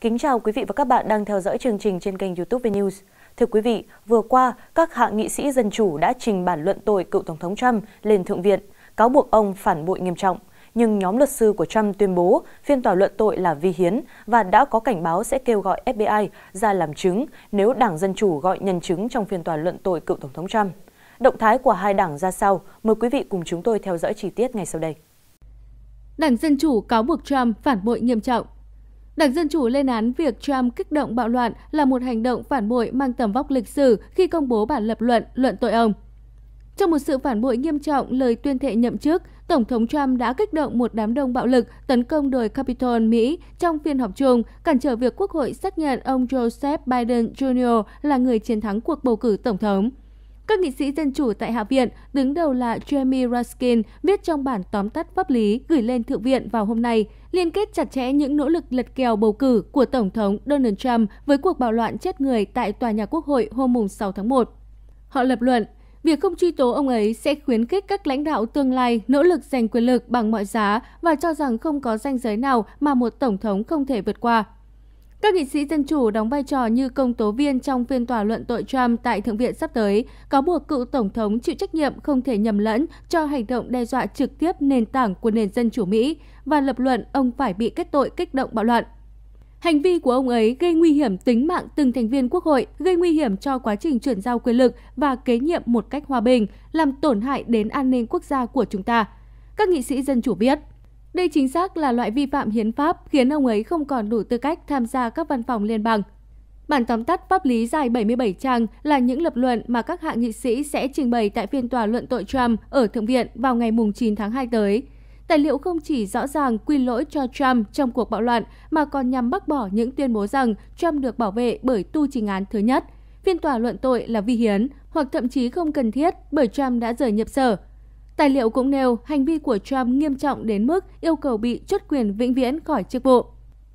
Kính chào quý vị và các bạn đang theo dõi chương trình trên kênh YouTube VNews. Thưa quý vị, vừa qua, các hạ nghị sĩ dân chủ đã trình bản luận tội cựu Tổng thống Trump lên Thượng viện, cáo buộc ông phản bội nghiêm trọng. Nhưng nhóm luật sư của Trump tuyên bố phiên tòa luận tội là vi hiến và đã có cảnh báo sẽ kêu gọi FBI ra làm chứng nếu Đảng Dân Chủ gọi nhân chứng trong phiên tòa luận tội cựu Tổng thống Trump. Động thái của hai đảng ra sao? Mời quý vị cùng chúng tôi theo dõi chi tiết ngay sau đây. Đảng Dân Chủ cáo buộc Trump phản bội nghiêm trọng Đảng Dân Chủ lên án việc Trump kích động bạo loạn là một hành động phản bội mang tầm vóc lịch sử khi công bố bản lập luận luận tội ông. Trong một sự phản bội nghiêm trọng lời tuyên thệ nhậm chức, Tổng thống Trump đã kích động một đám đông bạo lực tấn công đồi Capitol Mỹ trong phiên họp chung, cản trở việc Quốc hội xác nhận ông Joseph Biden Jr. là người chiến thắng cuộc bầu cử Tổng thống. Các nghị sĩ dân chủ tại Hạ viện, đứng đầu là Jeremy Ruskin, viết trong bản tóm tắt pháp lý gửi lên Thượng viện vào hôm nay, liên kết chặt chẽ những nỗ lực lật kèo bầu cử của Tổng thống Donald Trump với cuộc bạo loạn chết người tại Tòa nhà Quốc hội hôm 6 tháng 1. Họ lập luận, việc không truy tố ông ấy sẽ khuyến khích các lãnh đạo tương lai nỗ lực giành quyền lực bằng mọi giá và cho rằng không có ranh giới nào mà một tổng thống không thể vượt qua. Các nghị sĩ Dân Chủ đóng vai trò như công tố viên trong phiên tòa luận tội Trump tại Thượng viện sắp tới, cáo buộc cựu Tổng thống chịu trách nhiệm không thể nhầm lẫn cho hành động đe dọa trực tiếp nền tảng của nền dân chủ Mỹ và lập luận ông phải bị kết tội kích động bạo loạn. Hành vi của ông ấy gây nguy hiểm tính mạng từng thành viên quốc hội, gây nguy hiểm cho quá trình chuyển giao quyền lực và kế nhiệm một cách hòa bình, làm tổn hại đến an ninh quốc gia của chúng ta. Các nghị sĩ dân chủ biết. Đây chính xác là loại vi phạm hiến pháp khiến ông ấy không còn đủ tư cách tham gia các văn phòng liên bang. Bản tóm tắt pháp lý dài 77 trang là những lập luận mà các hạ nghị sĩ sẽ trình bày tại phiên tòa luận tội Trump ở Thượng viện vào ngày 9 tháng 2 tới. Tài liệu không chỉ rõ ràng quy lỗi cho Trump trong cuộc bạo loạn mà còn nhằm bác bỏ những tuyên bố rằng Trump được bảo vệ bởi tu trình án thứ nhất. Phiên tòa luận tội là vi hiến hoặc thậm chí không cần thiết bởi Trump đã rời nhập sở, Tài liệu cũng nêu hành vi của Trump nghiêm trọng đến mức yêu cầu bị truất quyền vĩnh viễn khỏi chức vụ.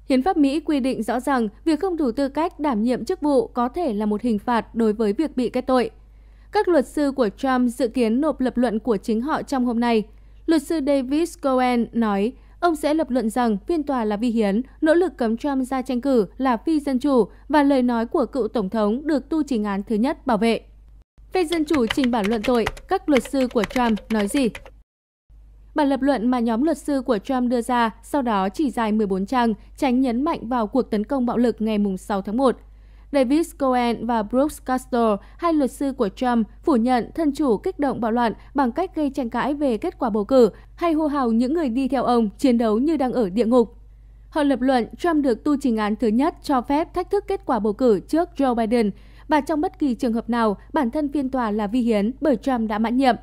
Hiến pháp Mỹ quy định rõ rằng việc không đủ tư cách đảm nhiệm chức vụ có thể là một hình phạt đối với việc bị kết tội. Các luật sư của Trump dự kiến nộp lập luận của chính họ trong hôm nay. Luật sư Davis Cohen nói ông sẽ lập luận rằng phiên tòa là vi hiến, nỗ lực cấm Trump ra tranh cử là phi dân chủ và lời nói của cựu tổng thống được tu trình án thứ nhất bảo vệ. Phe Dân Chủ trình bản luận tội, các luật sư của Trump nói gì? Bản lập luận mà nhóm luật sư của Trump đưa ra sau đó chỉ dài 14 trang, tránh nhấn mạnh vào cuộc tấn công bạo lực ngày 6 tháng 1. Davis Cohen và Brooks Castor, hai luật sư của Trump, phủ nhận thân chủ kích động bạo loạn bằng cách gây tranh cãi về kết quả bầu cử hay hô hào những người đi theo ông chiến đấu như đang ở địa ngục. Họ lập luận Trump được tu trình án thứ nhất cho phép thách thức kết quả bầu cử trước Joe Biden và trong bất kỳ trường hợp nào, bản thân phiên tòa là vi hiến bởi Trump đã mãn nhiệm.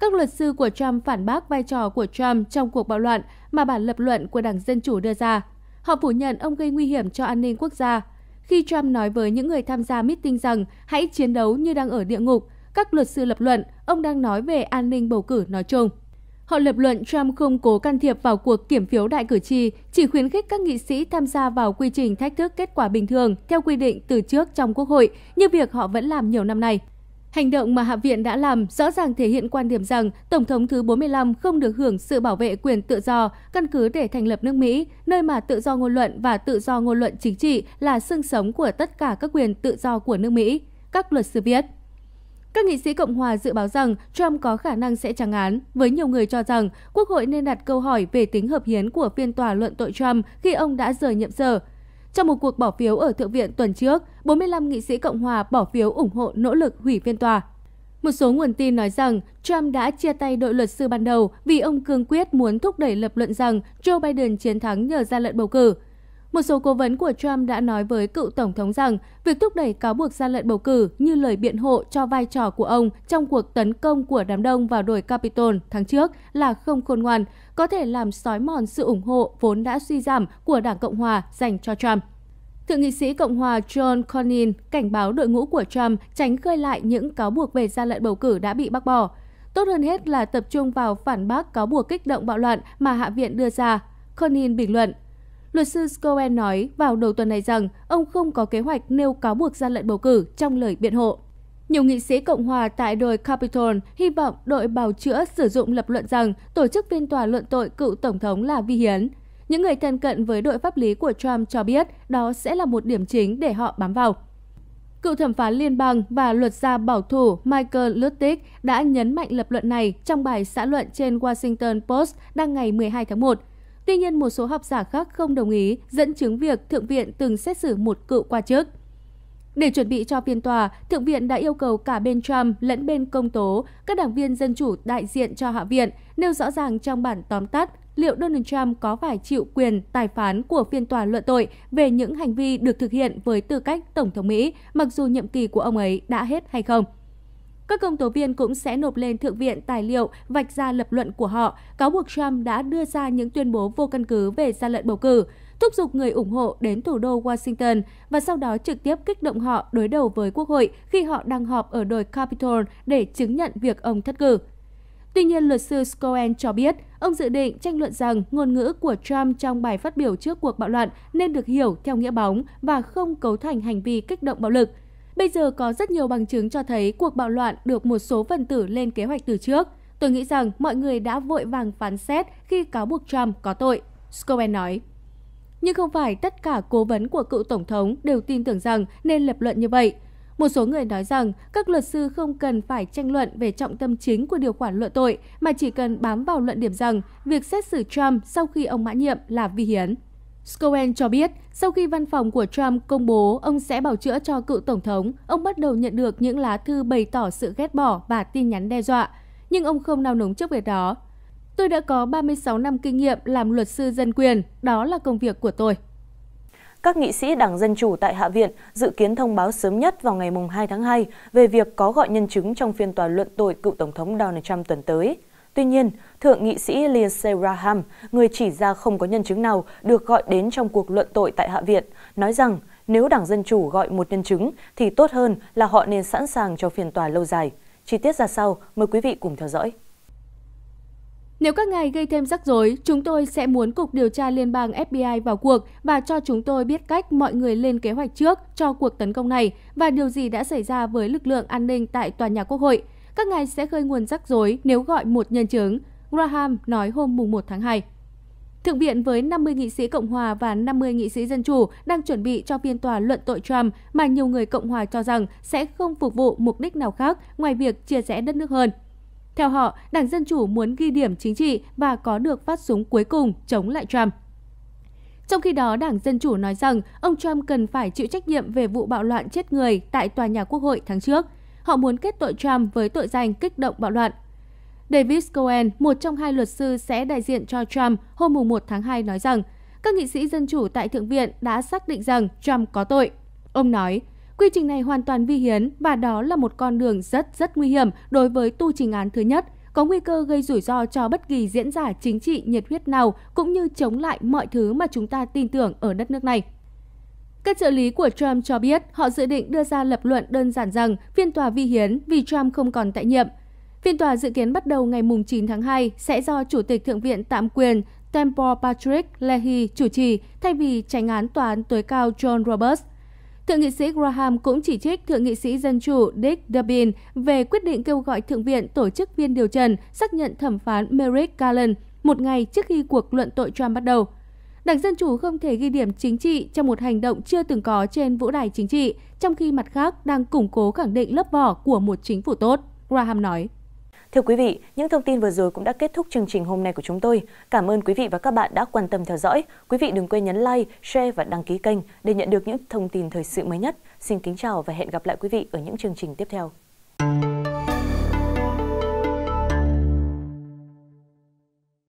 Các luật sư của Trump phản bác vai trò của Trump trong cuộc bạo loạn mà bản lập luận của Đảng Dân Chủ đưa ra. Họ phủ nhận ông gây nguy hiểm cho an ninh quốc gia. Khi Trump nói với những người tham gia meeting rằng hãy chiến đấu như đang ở địa ngục, các luật sư lập luận ông đang nói về an ninh bầu cử nói chung. Họ lập luận Trump không cố can thiệp vào cuộc kiểm phiếu đại cử tri, chỉ khuyến khích các nghị sĩ tham gia vào quy trình thách thức kết quả bình thường theo quy định từ trước trong Quốc hội, như việc họ vẫn làm nhiều năm nay. Hành động mà Hạ viện đã làm rõ ràng thể hiện quan điểm rằng Tổng thống thứ 45 không được hưởng sự bảo vệ quyền tự do, căn cứ để thành lập nước Mỹ, nơi mà tự do ngôn luận và tự do ngôn luận chính trị là xương sống của tất cả các quyền tự do của nước Mỹ, các luật sư viết. Các nghị sĩ Cộng hòa dự báo rằng Trump có khả năng sẽ trắng án, với nhiều người cho rằng Quốc hội nên đặt câu hỏi về tính hợp hiến của phiên tòa luận tội Trump khi ông đã rời nhiệm sở. Trong một cuộc bỏ phiếu ở Thượng viện tuần trước, 45 nghị sĩ Cộng hòa bỏ phiếu ủng hộ nỗ lực hủy phiên tòa. Một số nguồn tin nói rằng Trump đã chia tay đội luật sư ban đầu vì ông cương quyết muốn thúc đẩy lập luận rằng Joe Biden chiến thắng nhờ gian lận bầu cử. Một số cố vấn của Trump đã nói với cựu tổng thống rằng việc thúc đẩy cáo buộc gian lận bầu cử như lời biện hộ cho vai trò của ông trong cuộc tấn công của đám đông vào đồi Capitol tháng trước là không khôn ngoan, có thể làm sói mòn sự ủng hộ vốn đã suy giảm của Đảng Cộng hòa dành cho Trump. Thượng nghị sĩ Cộng hòa John Cornyn cảnh báo đội ngũ của Trump tránh khơi lại những cáo buộc về gian lận bầu cử đã bị bác bỏ. Tốt hơn hết là tập trung vào phản bác cáo buộc kích động bạo loạn mà Hạ viện đưa ra. Cornyn bình luận, Luật sư Cohen nói vào đầu tuần này rằng ông không có kế hoạch nêu cáo buộc gian lận bầu cử trong lời biện hộ. Nhiều nghị sĩ Cộng hòa tại đồi Capitol hy vọng đội bào chữa sử dụng lập luận rằng tổ chức phiên tòa luận tội cựu Tổng thống là vi hiến. Những người thân cận với đội pháp lý của Trump cho biết đó sẽ là một điểm chính để họ bám vào. Cựu thẩm phán liên bang và luật gia bảo thủ Michael Lustig đã nhấn mạnh lập luận này trong bài xã luận trên Washington Post đăng ngày 12 tháng 1 Tuy nhiên, một số học giả khác không đồng ý, dẫn chứng việc Thượng viện từng xét xử một cựu qua trước. Để chuẩn bị cho phiên tòa, Thượng viện đã yêu cầu cả bên Trump lẫn bên công tố, các đảng viên dân chủ đại diện cho Hạ viện nêu rõ ràng trong bản tóm tắt liệu Donald Trump có phải chịu quyền tài phán của phiên tòa luận tội về những hành vi được thực hiện với tư cách Tổng thống Mỹ, mặc dù nhiệm kỳ của ông ấy đã hết hay không. Các công tố viên cũng sẽ nộp lên Thượng viện tài liệu vạch ra lập luận của họ, cáo buộc Trump đã đưa ra những tuyên bố vô căn cứ về gian lận bầu cử, thúc giục người ủng hộ đến thủ đô Washington và sau đó trực tiếp kích động họ đối đầu với Quốc hội khi họ đang họp ở đồi Capitol để chứng nhận việc ông thất cử. Tuy nhiên, luật sư Scoen cho biết, ông dự định tranh luận rằng ngôn ngữ của Trump trong bài phát biểu trước cuộc bạo loạn nên được hiểu theo nghĩa bóng và không cấu thành hành vi kích động bạo lực – Bây giờ có rất nhiều bằng chứng cho thấy cuộc bạo loạn được một số phần tử lên kế hoạch từ trước. Tôi nghĩ rằng mọi người đã vội vàng phán xét khi cáo buộc Trump có tội, Scowen nói. Nhưng không phải tất cả cố vấn của cựu tổng thống đều tin tưởng rằng nên lập luận như vậy. Một số người nói rằng các luật sư không cần phải tranh luận về trọng tâm chính của điều khoản luận tội mà chỉ cần bám vào luận điểm rằng việc xét xử Trump sau khi ông mã nhiệm là vi hiến. Scowen cho biết, sau khi văn phòng của Trump công bố ông sẽ bảo chữa cho cựu tổng thống, ông bắt đầu nhận được những lá thư bày tỏ sự ghét bỏ và tin nhắn đe dọa. Nhưng ông không nao núng trước việc đó. Tôi đã có 36 năm kinh nghiệm làm luật sư dân quyền, đó là công việc của tôi. Các nghị sĩ Đảng Dân Chủ tại Hạ viện dự kiến thông báo sớm nhất vào ngày 2 tháng 2 về việc có gọi nhân chứng trong phiên tòa luận tội cựu Tổng thống Donald Trump tuần tới. Tuy nhiên, Thượng nghị sĩ Liz Seraham, người chỉ ra không có nhân chứng nào được gọi đến trong cuộc luận tội tại Hạ viện, nói rằng nếu Đảng Dân Chủ gọi một nhân chứng thì tốt hơn là họ nên sẵn sàng cho phiên tòa lâu dài. Chi tiết ra sau, mời quý vị cùng theo dõi. Nếu các ngài gây thêm rắc rối, chúng tôi sẽ muốn Cục Điều tra Liên bang FBI vào cuộc và cho chúng tôi biết cách mọi người lên kế hoạch trước cho cuộc tấn công này và điều gì đã xảy ra với lực lượng an ninh tại tòa nhà Quốc hội các ngài sẽ gây nguồn rắc rối nếu gọi một nhân chứng, Graham nói hôm 1 tháng 2. Thượng viện với 50 nghị sĩ Cộng hòa và 50 nghị sĩ Dân chủ đang chuẩn bị cho phiên tòa luận tội Trump mà nhiều người Cộng hòa cho rằng sẽ không phục vụ mục đích nào khác ngoài việc chia rẽ đất nước hơn. Theo họ, Đảng Dân Chủ muốn ghi điểm chính trị và có được phát súng cuối cùng chống lại Trump. Trong khi đó, Đảng Dân Chủ nói rằng ông Trump cần phải chịu trách nhiệm về vụ bạo loạn chết người tại tòa nhà Quốc hội tháng trước Họ muốn kết tội Trump với tội danh kích động bạo loạn. David Cohen, một trong hai luật sư sẽ đại diện cho Trump hôm 1 tháng 2 nói rằng các nghị sĩ dân chủ tại Thượng viện đã xác định rằng Trump có tội. Ông nói, quy trình này hoàn toàn vi hiến và đó là một con đường rất rất nguy hiểm đối với tu trình án thứ nhất, có nguy cơ gây rủi ro cho bất kỳ diễn giả chính trị nhiệt huyết nào cũng như chống lại mọi thứ mà chúng ta tin tưởng ở đất nước này. Các trợ lý của Trump cho biết họ dự định đưa ra lập luận đơn giản rằng phiên tòa vi hiến vì Trump không còn tại nhiệm. Phiên tòa dự kiến bắt đầu ngày 9 tháng 2 sẽ do Chủ tịch Thượng viện tạm quyền Temple Patrick Leahy chủ trì thay vì tránh án tòa án tối cao John Roberts. Thượng nghị sĩ Graham cũng chỉ trích Thượng nghị sĩ Dân chủ Dick Durbin về quyết định kêu gọi Thượng viện tổ chức viên điều trần xác nhận thẩm phán Merrick Garland một ngày trước khi cuộc luận tội Trump bắt đầu – Đảng Dân Chủ không thể ghi điểm chính trị trong một hành động chưa từng có trên vũ đài chính trị, trong khi mặt khác đang củng cố khẳng định lớp vỏ của một chính phủ tốt, Graham nói. Thưa quý vị, những thông tin vừa rồi cũng đã kết thúc chương trình hôm nay của chúng tôi. Cảm ơn quý vị và các bạn đã quan tâm theo dõi. Quý vị đừng quên nhấn like, share và đăng ký kênh để nhận được những thông tin thời sự mới nhất. Xin kính chào và hẹn gặp lại quý vị ở những chương trình tiếp theo.